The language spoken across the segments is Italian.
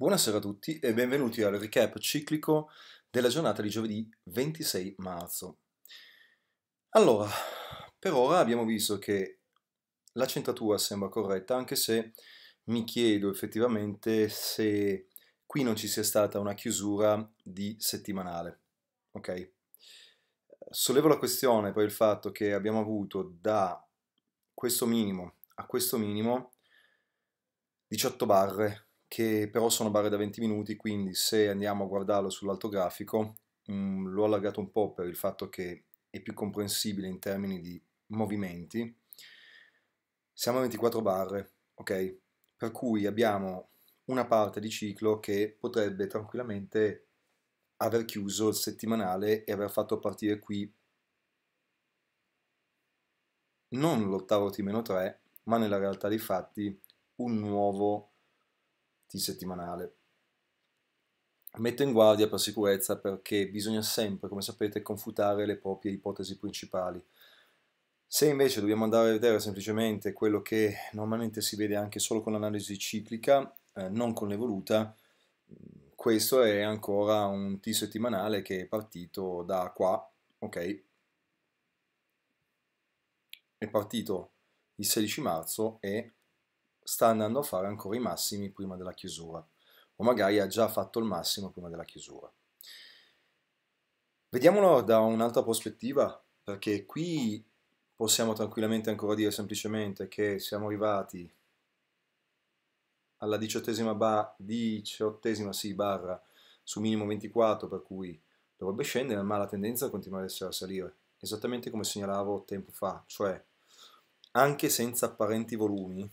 Buonasera a tutti e benvenuti al recap ciclico della giornata di giovedì 26 marzo. Allora, per ora abbiamo visto che la centratura sembra corretta, anche se mi chiedo effettivamente se qui non ci sia stata una chiusura di settimanale. Ok? Sollevo la questione per il fatto che abbiamo avuto da questo minimo a questo minimo 18 barre che però sono barre da 20 minuti, quindi se andiamo a guardarlo sull'alto grafico, mh, mm, l'ho allargato un po' per il fatto che è più comprensibile in termini di movimenti. Siamo a 24 barre, ok? Per cui abbiamo una parte di ciclo che potrebbe tranquillamente aver chiuso il settimanale e aver fatto partire qui non l'ottavo T-3, ma nella realtà dei fatti un nuovo settimanale. Metto in guardia per sicurezza perché bisogna sempre, come sapete, confutare le proprie ipotesi principali. Se invece dobbiamo andare a vedere semplicemente quello che normalmente si vede anche solo con l'analisi ciclica, eh, non con l'evoluta, questo è ancora un T settimanale che è partito da qua, ok? È partito il 16 marzo e sta andando a fare ancora i massimi prima della chiusura o magari ha già fatto il massimo prima della chiusura. Vediamolo da un'altra prospettiva, perché qui possiamo tranquillamente ancora dire semplicemente che siamo arrivati alla diciottesima, bar, diciottesima sì, barra su minimo 24, per cui dovrebbe scendere, ma la tendenza continua ad essere a salire, esattamente come segnalavo tempo fa, cioè anche senza apparenti volumi,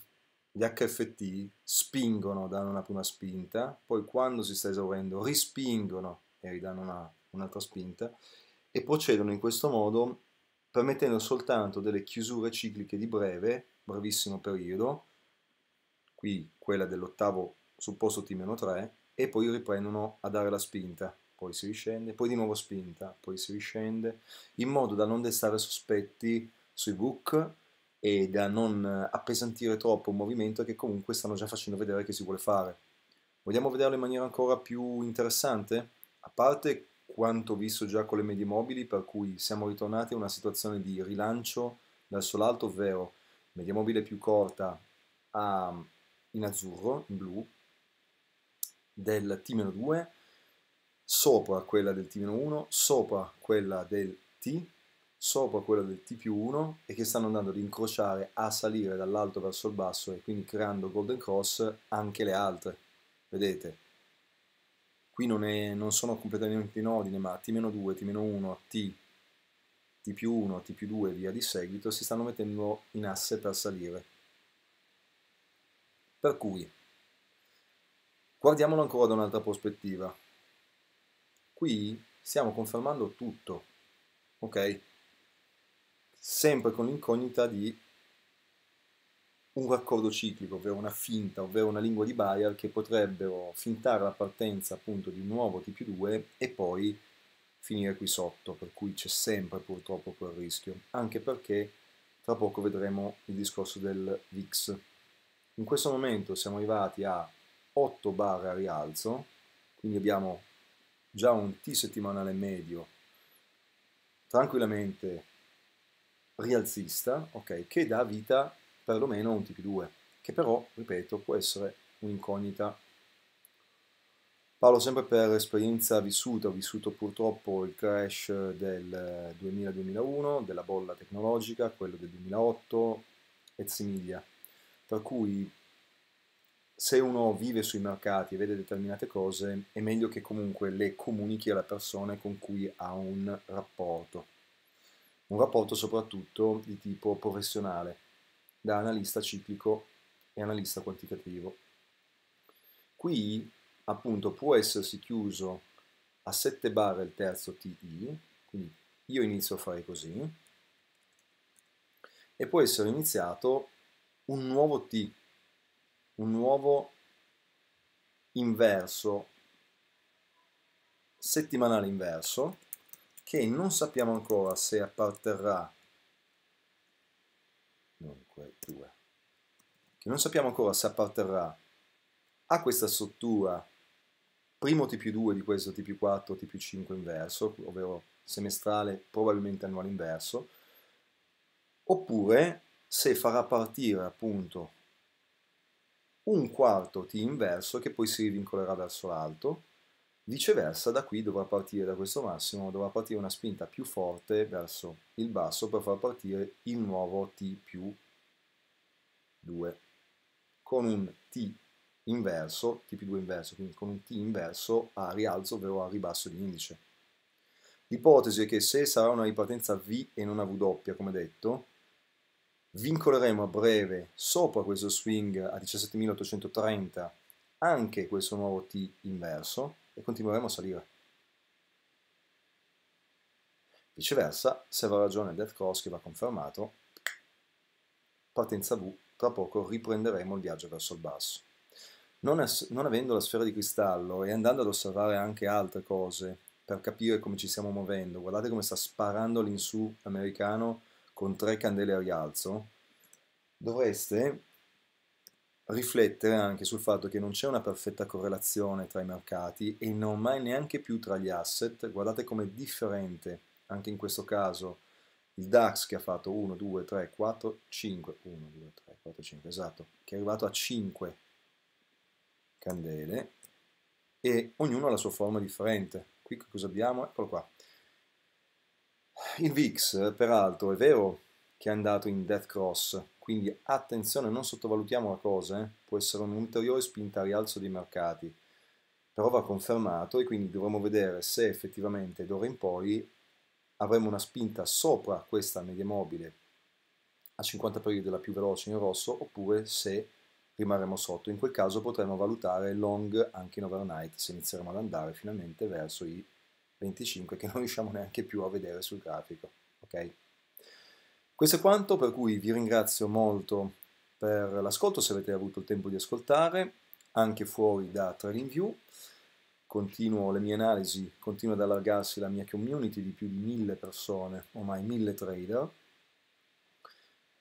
gli HFT spingono, danno una prima spinta, poi quando si sta esaurendo rispingono e ridanno una, un'altra spinta e procedono in questo modo permettendo soltanto delle chiusure cicliche di breve, brevissimo periodo, qui quella dell'ottavo supposto T-3 e poi riprendono a dare la spinta, poi si riscende, poi di nuovo spinta, poi si riscende, in modo da non destare sospetti sui book e da non appesantire troppo un movimento che comunque stanno già facendo vedere che si vuole fare. Vogliamo vederlo in maniera ancora più interessante? A parte quanto visto già con le medie mobili, per cui siamo ritornati a una situazione di rilancio verso l'alto, ovvero media mobile più corta a, in azzurro, in blu, del T-2, sopra quella del T-1, sopra quella del T, sopra quella del T più 1 e che stanno andando ad incrociare a salire dall'alto verso il basso e quindi creando golden cross anche le altre vedete qui non, è, non sono completamente in ordine ma T-2, T-1, T, T più 1, T più 2 e via di seguito si stanno mettendo in asse per salire per cui guardiamolo ancora da un'altra prospettiva qui stiamo confermando tutto ok sempre con l'incognita di un raccordo ciclico, ovvero una finta, ovvero una lingua di Bayer che potrebbero fintare la partenza appunto di un nuovo TP2 e poi finire qui sotto, per cui c'è sempre purtroppo quel rischio, anche perché tra poco vedremo il discorso del VIX. In questo momento siamo arrivati a 8 barre a rialzo, quindi abbiamo già un T settimanale medio tranquillamente rialzista, okay, che dà vita perlomeno a un TP2, che però, ripeto, può essere un'incognita. Parlo sempre per esperienza vissuta, ho vissuto purtroppo il crash del 2000-2001, della bolla tecnologica, quello del 2008 e simili. Per cui se uno vive sui mercati e vede determinate cose, è meglio che comunque le comunichi alla persona con cui ha un rapporto un rapporto soprattutto di tipo professionale, da analista ciclico e analista quantitativo. Qui appunto può essersi chiuso a 7 barre il terzo TI, quindi io inizio a fare così, e può essere iniziato un nuovo T, un nuovo inverso, settimanale inverso, che non sappiamo ancora se apparterrà dunque 2 che non sappiamo ancora se apparterrà a questa struttura primo t più 2 di questo t più 4 t più 5 inverso ovvero semestrale probabilmente annuale inverso oppure se farà partire appunto un quarto t inverso che poi si rivincolerà verso l'alto Viceversa, da qui dovrà partire, da questo massimo, dovrà partire una spinta più forte verso il basso per far partire il nuovo T più 2. Con un T inverso, T più 2 inverso, quindi con un T inverso a rialzo, ovvero a ribasso di indice. L'ipotesi è che se sarà una ripartenza V e non a W, come detto, vincoleremo a breve sopra questo swing a 17.830 anche questo nuovo T inverso, e continueremo a salire. Viceversa, se avrà ragione Death Cross che va confermato, partenza V, tra poco riprenderemo il viaggio verso il basso. Non, non avendo la sfera di cristallo e andando ad osservare anche altre cose per capire come ci stiamo muovendo, guardate come sta sparando l'insù americano con tre candele a rialzo, dovreste riflettere anche sul fatto che non c'è una perfetta correlazione tra i mercati e non mai neanche più tra gli asset. Guardate come è differente anche in questo caso il DAX che ha fatto 1, 2, 3, 4, 5, 1, 2, 3, 4, 5, esatto, che è arrivato a 5 candele e ognuno ha la sua forma differente. Qui cosa abbiamo? Eccolo qua. Il VIX, peraltro, è vero che è andato in death cross, quindi attenzione, non sottovalutiamo la cosa, eh? può essere un'ulteriore spinta al rialzo dei mercati, però va confermato e quindi dovremo vedere se effettivamente d'ora in poi avremo una spinta sopra questa media mobile a 50 periodi della più veloce in rosso oppure se rimarremo sotto. In quel caso potremo valutare long anche in overnight se inizieremo ad andare finalmente verso i 25 che non riusciamo neanche più a vedere sul grafico. Okay? Questo è quanto, per cui vi ringrazio molto per l'ascolto, se avete avuto il tempo di ascoltare, anche fuori da Trading View. Continuo le mie analisi, continua ad allargarsi la mia community di più di mille persone, ormai mille trader.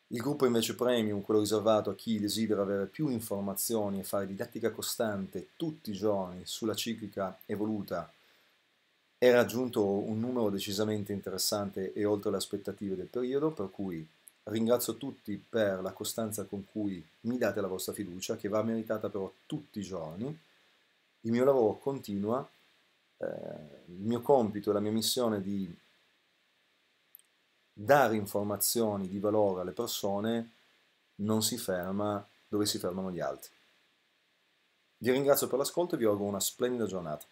Il gruppo invece premium, quello riservato a chi desidera avere più informazioni e fare didattica costante tutti i giorni sulla ciclica evoluta è raggiunto un numero decisamente interessante e oltre le aspettative del periodo, per cui ringrazio tutti per la costanza con cui mi date la vostra fiducia, che va meritata però tutti i giorni. Il mio lavoro continua, eh, il mio compito e la mia missione di dare informazioni di valore alle persone non si ferma dove si fermano gli altri. Vi ringrazio per l'ascolto e vi auguro una splendida giornata.